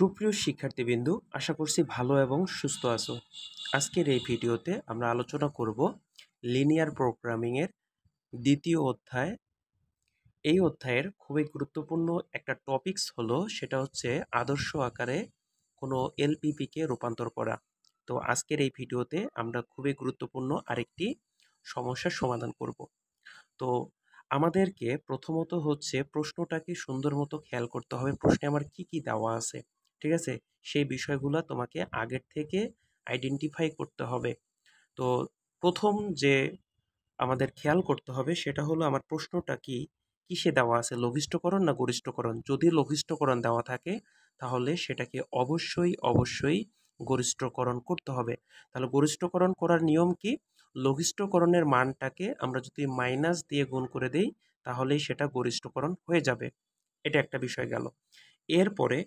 সুপ্রিয় শিক্ষার্থীবৃন্দু আশা করছি ভালো এবং সুস্থ আছো আজকের এই ভিডিওতে আমরা আলোচনা করব লিনিয়ার প্রোগ্রামিংয়ের দ্বিতীয় অধ্যায় এই অধ্যায়ের খুবই গুরুত্বপূর্ণ একটা টপিকস হলো সেটা হচ্ছে আদর্শ আকারে কোনো এলপিপিকে রূপান্তর করা তো আজকের এই ভিডিওতে আমরা খুবই গুরুত্বপূর্ণ আরেকটি সমস্যার সমাধান করব তো আমাদেরকে প্রথমত হচ্ছে প্রশ্নটাকে সুন্দর মতো খেয়াল করতে হবে প্রশ্নে আমার কি কি দেওয়া আছে ঠিক আছে সেই বিষয়গুলো তোমাকে আগের থেকে আইডেন্টিফাই করতে হবে তো প্রথম যে আমাদের খেয়াল করতে হবে সেটা হলো আমার প্রশ্নটা কি কিসে দেওয়া আছে লঘিষ্ঠকরণ না গরিষ্ঠকরণ যদি লঘিষ্ঠকরণ দেওয়া থাকে তাহলে সেটাকে অবশ্যই অবশ্যই গরিষ্ঠকরণ করতে হবে তাহলে গরিষ্ঠকরণ করার নিয়ম কি লঘিষ্ঠকরণের মানটাকে আমরা যদি মাইনাস দিয়ে গুণ করে দেই তাহলেই সেটা গরিষ্ঠকরণ হয়ে যাবে এটা একটা বিষয় গেল এরপরে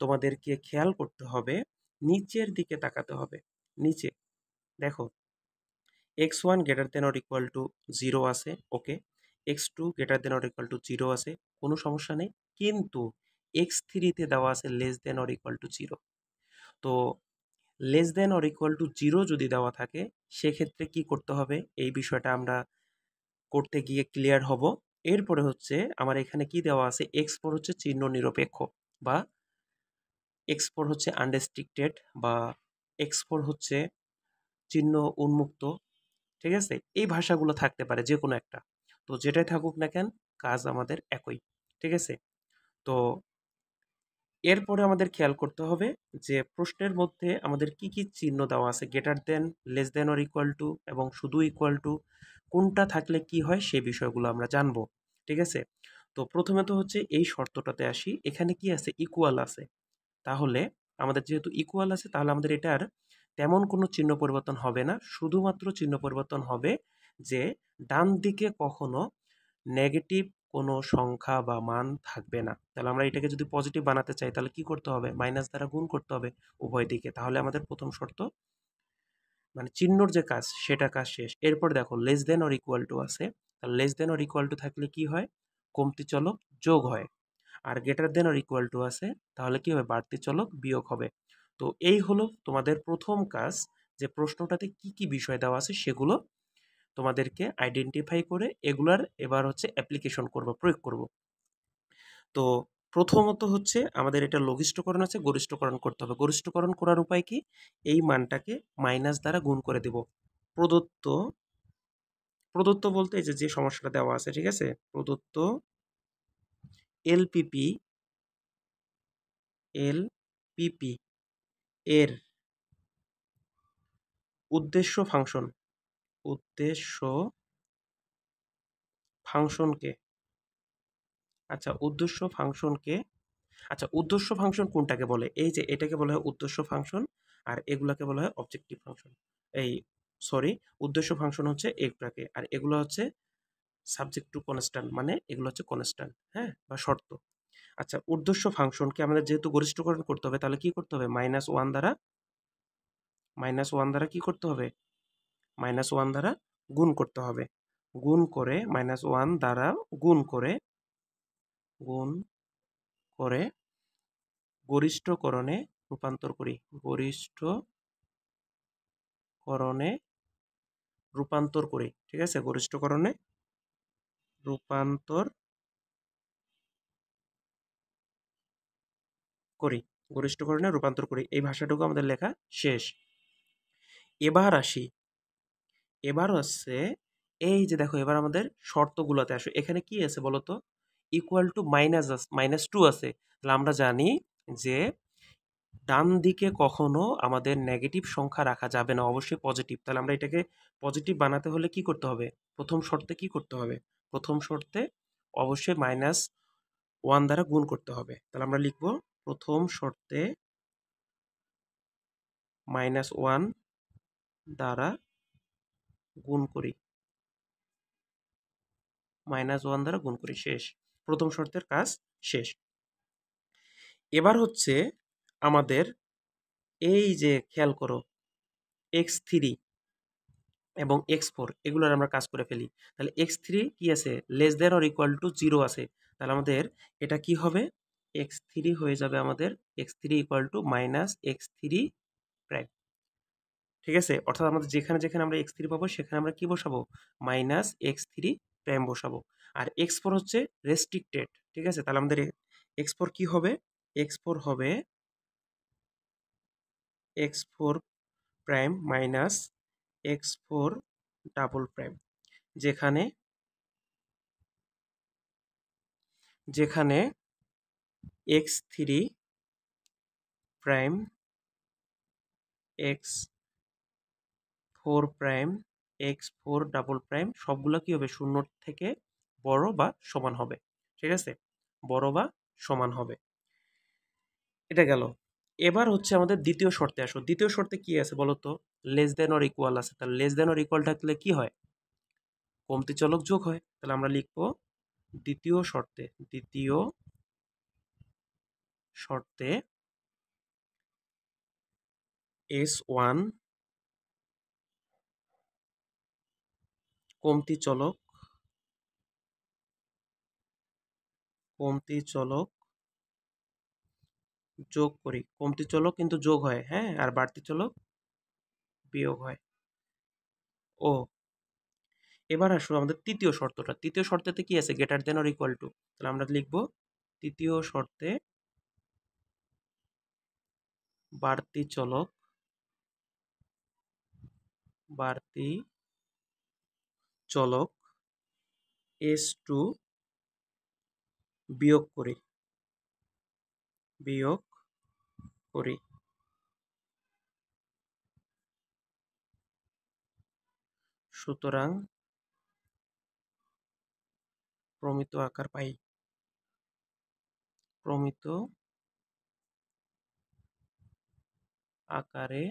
তোমাদেরকে খেয়াল করতে হবে নিচের দিকে তাকাতে হবে নিচে দেখো x one greater than or equal to zero আছে okay x two greater than or equal to zero আছে কোনো সমস্যা নেই কিন্তু এক্স থ্রিতে দেওয়া আছে less than or equal to zero তো less than or equal to zero যদি দেওয়া থাকে সেক্ষেত্রে কি করতে হবে এই বিষয়টা আমরা করতে গিয়ে ক্লিয়ার হব এরপরে হচ্ছে আমার এখানে কি দেওয়া আছে এক্স ফোর হচ্ছে চিহ্ন নিরপেক্ষ বা এক্স হচ্ছে আনরেস্ট্রিক্টেড বা এক্স হচ্ছে চিহ্ন উন্মুক্ত ঠিক আছে এই ভাষাগুলো থাকতে পারে যে কোনো একটা তো যেটাই থাকুক না কেন কাজ আমাদের একই ঠিক আছে তো এরপরে আমাদের খেয়াল করতে হবে যে প্রশ্নের মধ্যে আমাদের কি কি চিহ্ন দেওয়া আছে greater than less than or equal to এবং শুধু ইকুয়াল টু কোনটা থাকলে কি হয় সেই বিষয়গুলো আমরা জানবো ঠিক আছে তো প্রথমে তো হচ্ছে এই শর্তটাতে আসি এখানে কি আছে ইকুয়াল আছে তাহলে আমাদের যেহেতু ইকুয়াল আছে তাহলে আমাদের এটার তেমন কোনো চিহ্ন পরিবর্তন হবে না শুধুমাত্র চিহ্ন পরিবর্তন হবে যে ডান দিকে কখনো নেগেটিভ কোনো সংখ্যা বা মান থাকবে না তাহলে আমরা এটাকে যদি পজিটিভ বানাতে চাই তাহলে কি করতে হবে মাইনাস দ্বারা গুণ করতে হবে উভয় দিকে তাহলে আমাদের প্রথম শর্ত মানে চিহ্নর যে কাজ সেটা কাজ শেষ এরপর দেখো less than or equal to আছে তাহলে less than or equal to থাকলে কি হয় কমতি চলক যোগ হয় আর greater than or equal to আছে তাহলে কি হবে বাড়তি চলক বিয়োগ হবে তো এই হলো তোমাদের প্রথম কাজ যে প্রশ্নটাতে কি কি বিষয় দেওয়া আছে সেগুলো তোমাদেরকে আইডেন্টিফাই করে এগুলার এবার হচ্ছে অ্যাপ্লিকেশন করব প্রয়োগ করব তো প্রথমত হচ্ছে আমাদের এটা লঘিষ্ঠকরণ আছে গরিষ্ঠকরণ করতে হবে গরিষ্ঠকরণ করার উপায় কি এই মানটাকে মাইনাস দ্বারা গুণ করে দেব প্রদত্ত প্রদত্ত বলতে যে যে সমস্যাটা দেওয়া আছে ঠিক আছে প্রদত্ত এলপিপি এলপিপি এর উদ্দেশ্য ফাংশন উদ্দেশ্য ফাংশনকে আচ্ছা উদ্দেশ্য ফাংশনকে আচ্ছা উদ্দেশ্য ফাংশন কোনটাকে বলে এই যে এটাকে বলা হয় উদ্দেশ্য ফাংশন আর এগুলাকে বলা হয় অবজেক্টিভ ফাংশন এই সরি উদ্দেশ্য ফাংশন হচ্ছে এগুলাকে আর এগুলো হচ্ছে সাবজেক্ট টু কনস্ট্যান্ট মানে এগুলো হচ্ছে কনস্ট্যান্ট হ্যাঁ বা শর্ত আচ্ছা উর্ধ্বস্ব ফাংশনকে আমাদের যেহেতু গরিষ্ঠকরণ করতে হবে তাহলে কি করতে হবে মাইনাস ওয়ান দ্বারা মাইনাস ওয়ান দ্বারা কি করতে হবে মাইনাস ওয়ান দ্বারা গুণ করতে হবে গুণ করে মাইনাস ওয়ান দ্বারা গুণ করে গুণ করে গরিষ্ঠকরণে রূপান্তর করি গরিষ্ঠকরণে রূপান্তর করি ঠিক আছে গরিষ্ঠকরণে রূপান্তর করি গরিষ্ঠকরণে রূপান্তর করি এই ভাষাটুকু আমাদের লেখা শেষ এবার আসি এবার হচ্ছে এই যে দেখো এবার আমাদের শর্তগুলোতে আসো এখানে কি আছে বলতো equal to minus minus two আছে তাহলে আমরা জানি যে ডান দিকে কখনো আমাদের নেগেটিভ সংখ্যা রাখা যাবে না অবশ্যই পজিটিভ তাহলে আমরা এটাকে পজিটিভ বানাতে হলে কি করতে হবে প্রথম শর্তে কি করতে হবে প্রথম শর্তে অবশ্যই মাইনাস ওয়ান দ্বারা গুণ করতে হবে তাহলে আমরা লিখব প্রথম শর্তে মাইনাস ওয়ান দ্বারা গুণ করি মাইনাস ওয়ান দ্বারা গুণ করি শেষ প্রথম শর্তের কাজ শেষ এবার হচ্ছে আমাদের এই যে খেয়াল করো এক্স থ্রি এবং এক্স ফোর এগুলোর আমরা কাজ করে ফেলি তাহলে এক্স থ্রি কী আছে less than or equal to zero আছে তাহলে আমাদের এটা কি হবে এক্স থ্রি হয়ে যাবে আমাদের x three equal to minus x three prime ঠিক আছে অর্থাৎ আমাদের যেখানে যেখানে আমরা এক্স থ্রি পাবো সেখানে আমরা কি বসাবো মাইনাস এক্স থ্রি প্রাইম বসাবো আর এক্স ফোর হচ্ছে রেস্ট্রিক্টেড ঠিক আছে তাহলে আমাদের এক্স ফোর কী হবে এক্স ফোর হবে x four prime minus x four double prime যেখানে যেখানে x three prime x four prime x four double prime সবগুলো কি হবে শূন্যর থেকে বড় বা সমান হবে ঠিক আছে বড় বা সমান হবে এটা গেল এবার হচ্ছে আমাদের দ্বিতীয় শর্তে আসো দ্বিতীয় শর্তে কি আছে বলতো লেস দেন অর ইকুয়াল আছে তাহলে লেস দেন অর ইকুয়াল থাকলে কি হয় কমতি চলক যোগ হয় তাহলে আমরা লিখব দ্বিতীয় শর্তে দ্বিতীয় শর্তে এস ওয়ান কমতি চলক কমতি চলক যোগ করি কমতি চলক কিন্তু যোগ হয় হ্যাঁ আর বাড়তি চলক বিয়োগ হয় ও এবার আসুন আমাদের তৃতীয় শর্তটা তৃতীয় শর্তেতে কি আছে greater than or equal to তাহলে আমরা লিখব তৃতীয় শর্তে বাড়তি চলক বাড়তি চলক এস টু বিয়োগ করি বিয়োগ করি সুতরাং প্রমিত আকার পাই প্রমিত আকারে এলপিপি পাই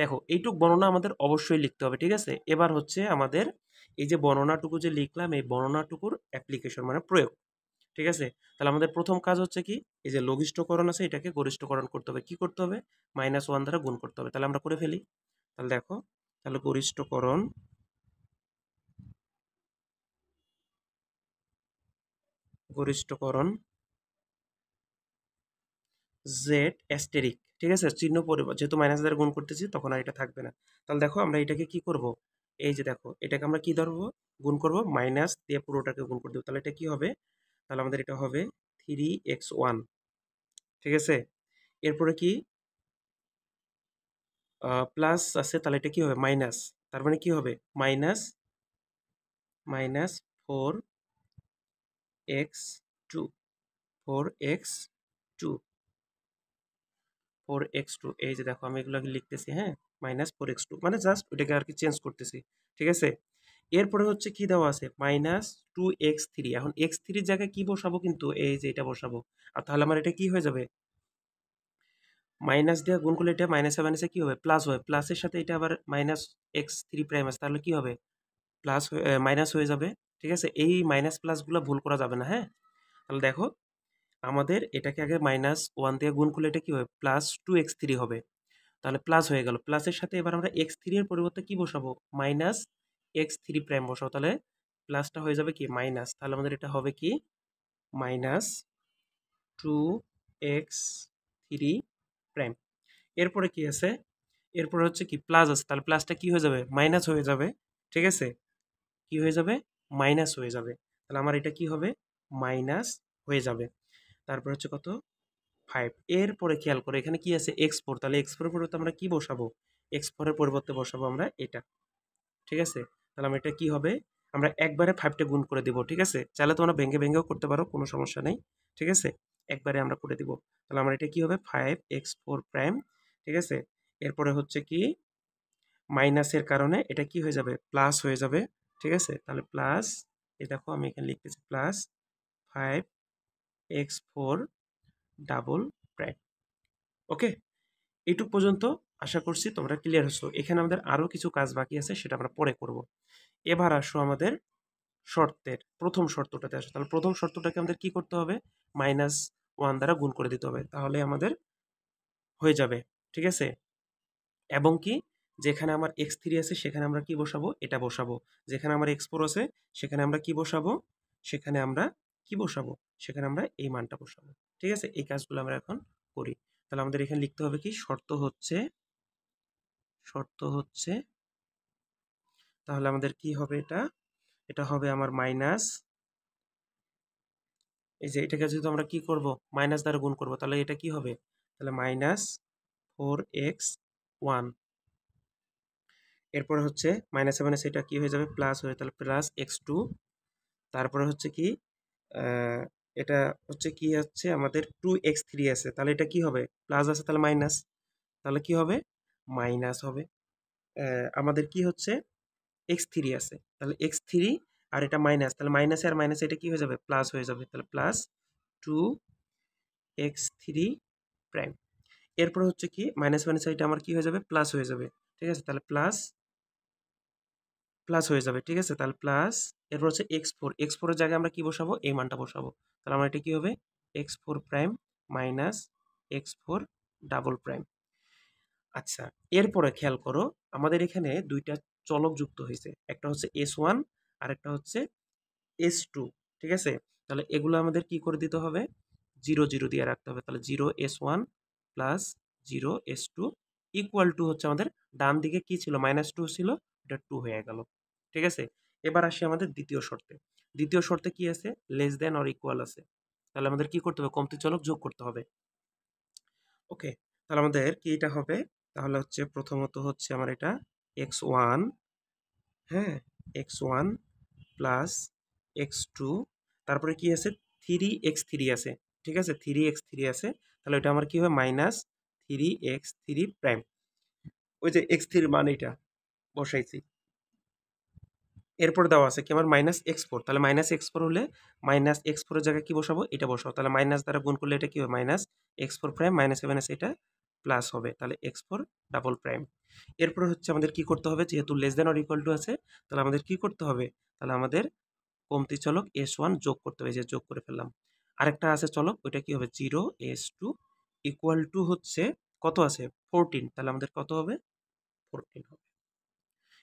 দেখো এইটুক বর্ণনা আমাদের অবশ্যই লিখতে হবে ঠিক আছে এবার হচ্ছে আমাদের এই যে বর্ণনাটুকু যে লিখলাম এই বর্ণনাটুকুর অ্যাপ্লিকেশন মানে প্রয়োগ ঠিক আছে তাহলে আমাদের প্রথম কাজ হচ্ছে কি এই যে লঘিষ্ঠকরণ আছে এটাকে গরিষ্ঠকরণ করতে হবে কি করতে হবে মাইনাস ওয়ান দ্বারা গুণ করতে হবে তাহলে আমরা করে ফেলি তাহলে দেখো তাহলে গরিষ্ঠকরণ গরিষ্ঠকরণ জেড অ্যাস্টেরিক ঠিক আছে চিহ্ন পরিবার যেহেতু মাইনাস দ্বারা গুণ করতেছি তখন আর এটা থাকবে না তাহলে দেখো আমরা এটাকে কি করব এই যে দেখো এটাকে আমরা কি ধরবো গুণ করব মাইনাস দিয়ে পুরোটাকে গুণ করে দেবো তাহলে এটা কি হবে তাহলে আমাদের এটা হবে থ্রি এক্স ওয়ান ঠিক আছে এরপরে কি প্লাস আছে তাহলে এটা কি হবে মাইনাস তার মানে কি হবে minus minus four x two four x two four x two এই যে দেখো আমি এগুলো লিখতেছি হ্যাঁ মাইনাস ফোর এক্স টু মানে জাস্ট ওইটাকে আর কি চেঞ্জ করতেছি ঠিক আছে এরপরে হচ্ছে কি দেওয়া আছে মাইনাস টু এক্স থ্রি এখন এক্স থ্রির জায়গায় কি বসাবো কিন্তু এই যে এটা বসাবো আর তাহলে আমার এটা কি হয়ে যাবে মাইনাস দিয়ে গুণ করলে এটা মাইনাসে মাইনাসে কি হবে প্লাস হবে প্লাসের সাথে এটা আবার মাইনাস এক্স থ্রি প্রাইম আছে তাহলে কি হবে প্লাস মাইনাস হয়ে যাবে ঠিক আছে এই মাইনাস প্লাসগুলো ভুল করা যাবে না হ্যাঁ তাহলে দেখো আমাদের এটাকে আগে মাইনাস ওয়ান দিয়ে গুণ করলে এটা কি হবে প্লাস টু এক্স থ্রি হবে তাহলে প্লাস হয়ে গেল প্লাসের সাথে এবার আমরা এক্স থ্রি এর পরিবর্তে কি বসাবো মাইনাস এক্স থ্রি প্রাইম বসাবো তাহলে প্লাসটা হয়ে যাবে কি মাইনাস তাহলে আমাদের এটা হবে কি minus two x three prime এরপরে কি আছে এরপরে হচ্ছে কি প্লাস আছে তাহলে প্লাসটা কি হয়ে যাবে মাইনাস হয়ে যাবে ঠিক আছে কি হয়ে যাবে মাইনাস হয়ে যাবে তাহলে আমার এটা কি হবে মাইনাস হয়ে যাবে তারপর হচ্ছে কত ফাইভ এরপরে খেয়াল করে এখানে কি আছে এক্স ফোর তাহলে এক্স ফোরের পরিবর্তে আমরা কি বসাবো এক্স ফোরের পরিবর্তে বসাবো আমরা এটা ঠিক আছে তাহলে আমি এটা কি হবে আমরা একবারে ফাইভটা গুণ করে দিব ঠিক আছে চাইলে তোমরা ভেঙে ভেঙেও করতে পারো কোনো সমস্যা নেই ঠিক আছে একবারে আমরা করে দিব তাহলে আমার এটা কি হবে ফাইভ এক্স ফোর প্রাইম ঠিক আছে এরপরে হচ্ছে কি মাইনাসের কারণে এটা কি হয়ে যাবে প্লাস হয়ে যাবে ঠিক আছে তাহলে প্লাস এ দেখো আমি এখানে লিখতেছি plus five x four double prime okay এইটুক পর্যন্ত আশা করছি তোমরা ক্লিয়ার হচ্ছ এখানে আমাদের আরও কিছু কাজ বাকি আছে সেটা আমরা পরে করব এবার আসো আমাদের শর্তের প্রথম শর্তটাতে আসো তাহলে প্রথম শর্তটাকে আমাদের কি করতে হবে মাইনাস ওয়ান দ্বারা গুণ করে দিতে হবে তাহলে আমাদের হয়ে যাবে ঠিক আছে এবং কি যেখানে আমার এক্স থ্রি আছে সেখানে আমরা কি বসাবো এটা বসাবো যেখানে আমার এক্স ফোর আছে সেখানে আমরা কি বসাবো সেখানে আমরা কি বসাবো সেখানে আমরা এই মানটা বসাবো ঠিক আছে এই কাজগুলো আমরা এখন করি তাহলে আমাদের এখানে লিখতে হবে কি শর্ত হচ্ছে শর্ত হচ্ছে তাহলে আমাদের কি হবে এটা এটা হবে আমার মাইনাস এই যে এটাকে যদি আমরা কি করব মাইনাস দ্বারা গুণ করব তাহলে এটা কি হবে তাহলে মাইনাস ফোর এক্স ওয়ান এরপরে হচ্ছে মাইনাস মাইনাস এটা কি হয়ে যাবে প্লাস হয়ে তাহলে প্লাস এক্স টু তারপরে হচ্ছে কি এটা হচ্ছে কি হচ্ছে আমাদের টু এক্স থ্রি আছে তাহলে এটা কি হবে প্লাস আছে তাহলে মাইনাস তাহলে কি হবে মাইনাস হবে আমাদের কি হচ্ছে এক্স থ্রি আছে তাহলে এক্স থ্রি আর এটা মাইনাস তাহলে মাইনাসে আর মাইনাসে এটা কি হয়ে যাবে প্লাস হয়ে যাবে তাহলে plus two x three prime এরপর হচ্ছে কি মাইনাস মাইনাস এটা আমার কি হয়ে যাবে প্লাস হয়ে যাবে ঠিক আছে তাহলে প্লাস প্লাস হয়ে যাবে ঠিক আছে তাহলে প্লাস এরপর হচ্ছে এক্স ফোর এক্স ফোরের জায়গায় আমরা কি বসাবো এই মানটা বসাবো তাহলে আমার এটা কি হবে x four prime minus x four double prime আচ্ছা এরপরে খেয়াল করো আমাদের এখানে দুইটা চলক যুক্ত হয়েছে একটা হচ্ছে এস ওয়ান আর একটা হচ্ছে এস টু ঠিক আছে তাহলে এগুলো আমাদের কি করে দিতে হবে জিরো জিরো দিয়ে রাখতে হবে তাহলে zero s one plus zero s two equal to হচ্ছে আমাদের ডান দিকে কি ছিল মাইনাস টু ছিল এটা টু হয়ে গেল ঠিক আছে এবার আসি আমাদের দ্বিতীয় শর্তে দ্বিতীয় শর্তে কি আছে লেস দেন অর ইকুয়াল আছে তাহলে আমাদের কি করতে হবে কমতি চলক যোগ করতে হবে ওকে তাহলে আমাদের কি এটা হবে তাহলে হচ্ছে প্রথমত হচ্ছে আমার এটা এক্স ওয়ান হ্যাঁ x one plus x two তারপরে কি আছে থ্রি এক্স থ্রি আছে ঠিক আছে থ্রি এক্স থ্রি আছে তাহলে এটা আমার কি হবে minus three x three prime ওই যে এক্স থ্রির মান এটা বসাইছি এরপর দেওয়া আছে কি আমার মাইনাস এক্স ফোর তাহলে মাইনাস এক্স ফোর হলে মাইনাস এক্স ফোরের জায়গায় কী বসাবো এটা বসাবো তাহলে মাইনাস দ্বারা গুণ করলে এটা কী হবে minus x four prime minus seven এটা প্লাস হবে তাহলে এক্স ফোর ডাবল প্রাইম এরপরে হচ্ছে আমাদের কি করতে হবে যেহেতু less than or equal to আছে তাহলে আমাদের কি করতে হবে তাহলে আমাদের কমতি চলক এস ওয়ান যোগ করতে হবে যে যোগ করে ফেললাম আরেকটা আছে চলক ওইটা কি হবে zero s two equal to হচ্ছে কত আছে ফোরটিন তাহলে আমাদের কত হবে ফোরটিন হবে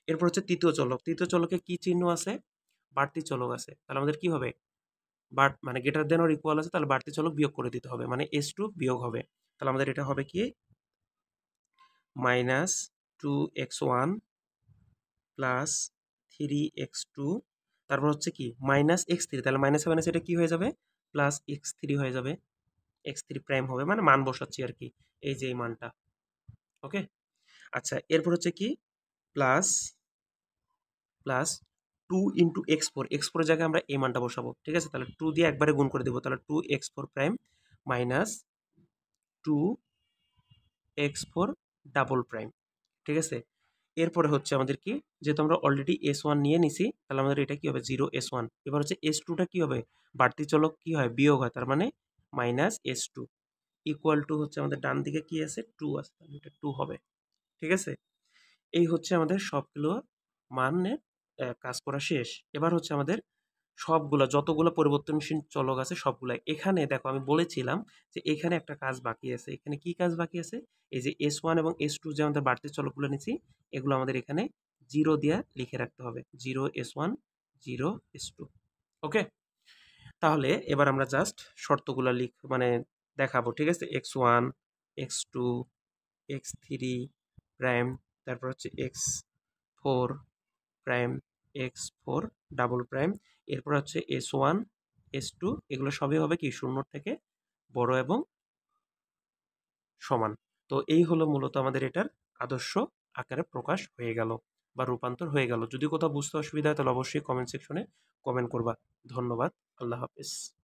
এরপর হচ্ছে তৃতীয় চলক তৃতীয় চলকে কি চিহ্ন আছে বাড়তি চলক আছে তাহলে আমাদের কি হবে বাট মানে গ্রেটার দেন অর ইকুয়াল আছে তাহলে বাড়তি চলক বিয়োগ করে দিতে হবে মানে এস টু বিয়োগ হবে তাহলে আমাদের এটা হবে কি minus two x one plus three x two তারপর হচ্ছে কি মাইনাস এক্স থ্রি তাহলে মাইনাস মাইনাসে এটা কী হয়ে যাবে প্লাস এক্স থ্রি হয়ে যাবে এক্স থ্রি প্রাইম হবে মানে মান বসাচ্ছি আর কি এই যে এই মানটা ওকে আচ্ছা এরপর হচ্ছে কি plus plus two into x four x ফোরের জায়গায় আমরা এই মানটা বসাবো ঠিক আছে তাহলে টু দিয়ে একবারে গুণ করে দেবো তাহলে two x four prime minus two x four double prime ঠিক আছে এরপরে হচ্ছে আমাদের কি যেহেতু আমরা অলরেডি এস ওয়ান নিয়ে নিছি তাহলে আমাদের এটা কী হবে জিরো এস ওয়ান এবার হচ্ছে এস টুটা কী হবে বাড়তি চলক কী হয় বিয়োগ হয় তার মানে minus s two equal to হচ্ছে আমাদের ডান দিকে কী আছে টু আছে তাহলে এটা টু হবে ঠিক আছে এই হচ্ছে আমাদের সবগুলো মানে কাজ করা শেষ এবার হচ্ছে আমাদের সবগুলা যতগুলো পরিবর্তনশীল চলক আছে সবগুলা এখানে দেখো আমি বলেছিলাম যে এখানে একটা কাজ বাকি আছে এখানে কি কাজ বাকি আছে এই যে এস ওয়ান এবং এস টু যে আমাদের বাড়তি চলকগুলো নিয়েছি এগুলো আমাদের এখানে জিরো দিয়ে লিখে রাখতে হবে zero s one zero s two okay তাহলে এবার আমরা জাস্ট শর্তগুলো লিখ মানে দেখাবো ঠিক আছে x one x two x three prime তারপর হচ্ছে x four prime x four double prime এরপর হচ্ছে এস ওয়ান এস টু এগুলো সবই হবে কি শূন্যর থেকে বড় এবং সমান তো এই হলো মূলত আমাদের এটার আদর্শ আকারে প্রকাশ হয়ে গেল বা রূপান্তর হয়ে গেল যদি কোথাও বুঝতে অসুবিধা হয় তাহলে অবশ্যই কমেন্ট সেকশনে কমেন্ট করবা ধন্যবাদ আল্লাহ হাফিজ